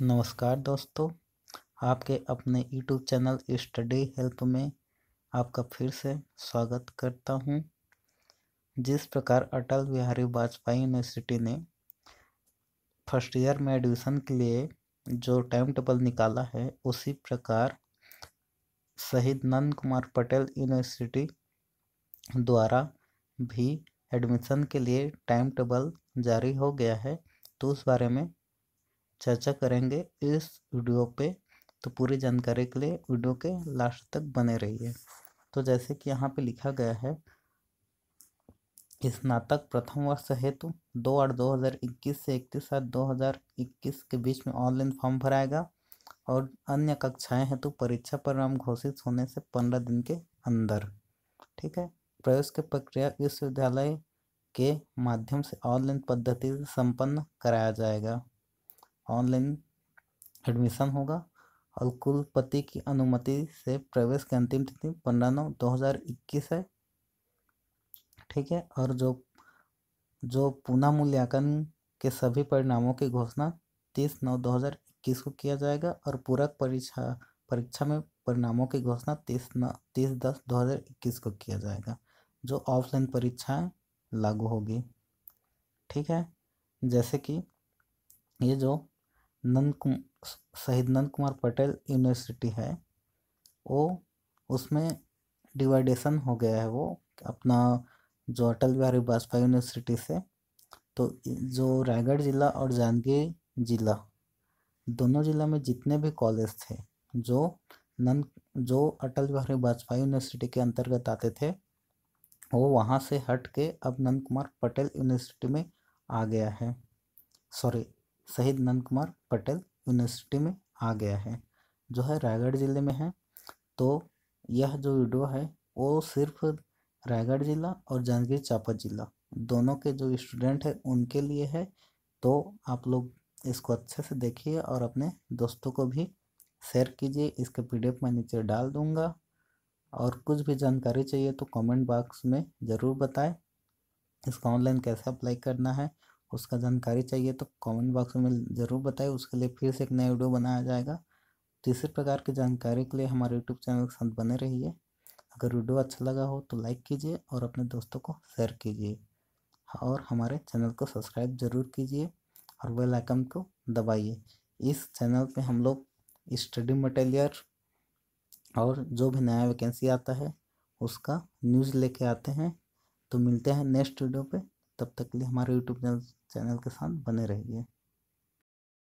नमस्कार दोस्तों आपके अपने यूट्यूब चैनल स्टडी हेल्प में आपका फिर से स्वागत करता हूं जिस प्रकार अटल बिहारी वाजपेयी यूनिवर्सिटी ने फर्स्ट ईयर में एडमिशन के लिए जो टाइम टेबल निकाला है उसी प्रकार शहीद नंद कुमार पटेल यूनिवर्सिटी द्वारा भी एडमिशन के लिए टाइम टेबल जारी हो गया है तो उस बारे में चर्चा करेंगे इस वीडियो पे तो पूरी जानकारी के लिए वीडियो के लास्ट तक बने रहिए तो जैसे कि यहाँ पे लिखा गया है स्नातक प्रथम वर्ष हेतु दो आठ दो हज़ार इक्कीस से इकतीस सात दो हज़ार इक्कीस के बीच में ऑनलाइन फॉर्म भराएगा और अन्य कक्षाएं हेतु परीक्षा परिणाम घोषित होने से पंद्रह दिन के अंदर ठीक है प्रवेश की प्रक्रिया विश्वविद्यालय के माध्यम से ऑनलाइन पद्धति से संपन्न कराया जाएगा ऑनलाइन एडमिशन होगा और कुलपति की अनुमति से प्रवेश की अंतिम तिथि पंद्रह नौ दो हज़ार इक्कीस है ठीक है और जो जो पुनः मूल्यांकन के सभी परिणामों की घोषणा तीस नौ दो हज़ार इक्कीस को किया जाएगा और पूरक परीक्षा परीक्षा में परिणामों की घोषणा तीस नौ तीस दस दो हज़ार इक्कीस को किया जाएगा जो ऑफलाइन परीक्षाएं लागू होगी ठीक है जैसे कि ये जो नंद शहीद नंद कुमार पटेल यूनिवर्सिटी है वो उसमें डिवाइडेशन हो गया है वो अपना जो अटल बिहारी वाजपेयी यूनिवर्सिटी से तो जो रायगढ़ ज़िला और जांजगीर ज़िला दोनों ज़िला में जितने भी कॉलेज थे जो नंद जो अटल बिहारी वाजपेयी यूनिवर्सिटी के अंतर्गत आते थे वो वहाँ से हट के अब नंद कुमार पटेल यूनिवर्सिटी में आ गया है सॉरी शहीद नंद कुमार पटेल यूनिवर्सिटी में आ गया है जो है रायगढ़ ज़िले में है तो यह जो वीडियो है वो सिर्फ रायगढ़ ज़िला और जांजगीर चांपा ज़िला दोनों के जो स्टूडेंट हैं उनके लिए है तो आप लोग इसको अच्छे से देखिए और अपने दोस्तों को भी शेयर कीजिए इसके पीडीएफ मैं नीचे डाल दूँगा और कुछ भी जानकारी चाहिए तो कमेंट बॉक्स में ज़रूर बताएं इसका ऑनलाइन कैसे अप्लाई करना है उसका जानकारी चाहिए तो कमेंट बॉक्स में ज़रूर बताएं उसके लिए फिर से एक नया वीडियो बनाया जाएगा तो इसी प्रकार की जानकारी के लिए हमारे यूट्यूब चैनल के साथ बने रहिए अगर वीडियो अच्छा लगा हो तो लाइक कीजिए और अपने दोस्तों को शेयर कीजिए और हमारे चैनल को सब्सक्राइब ज़रूर कीजिए और बेल आइकन को दबाइए इस चैनल पे हम लोग स्टडी मटेरियल और जो भी नया वैकेंसी आता है उसका न्यूज़ लेके आते हैं तो मिलते हैं नेक्स्ट वीडियो पे तब तक के लिए हमारे यूट्यूब चैनल के साथ बने रहिए